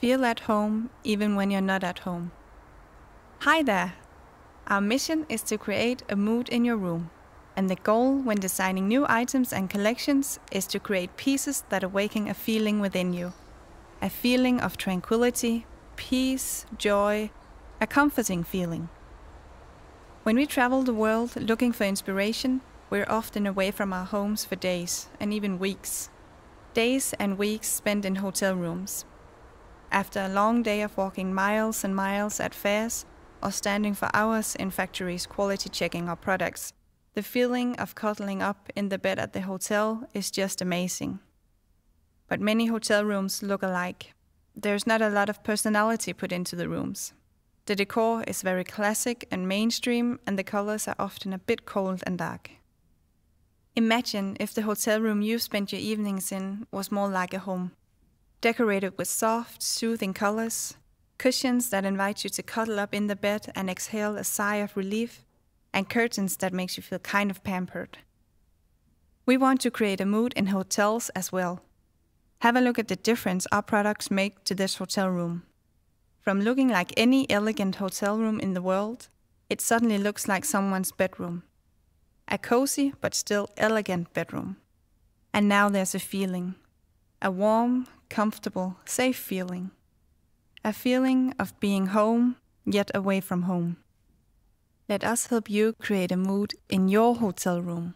Feel at home even when you're not at home. Hi there! Our mission is to create a mood in your room, and the goal when designing new items and collections is to create pieces that awaken a feeling within you a feeling of tranquility, peace, joy, a comforting feeling. When we travel the world looking for inspiration, we're often away from our homes for days and even weeks. Days and weeks spent in hotel rooms, after a long day of walking miles and miles at fairs or standing for hours in factories quality checking our products, the feeling of cuddling up in the bed at the hotel is just amazing. But many hotel rooms look alike. There's not a lot of personality put into the rooms. The decor is very classic and mainstream, and the colors are often a bit cold and dark. Imagine if the hotel room you spent your evenings in was more like a home decorated with soft, soothing colors, cushions that invite you to cuddle up in the bed and exhale a sigh of relief, and curtains that makes you feel kind of pampered. We want to create a mood in hotels as well. Have a look at the difference our products make to this hotel room. From looking like any elegant hotel room in the world, it suddenly looks like someone's bedroom. A cozy but still elegant bedroom. And now there's a feeling. A warm, comfortable, safe feeling. A feeling of being home, yet away from home. Let us help you create a mood in your hotel room.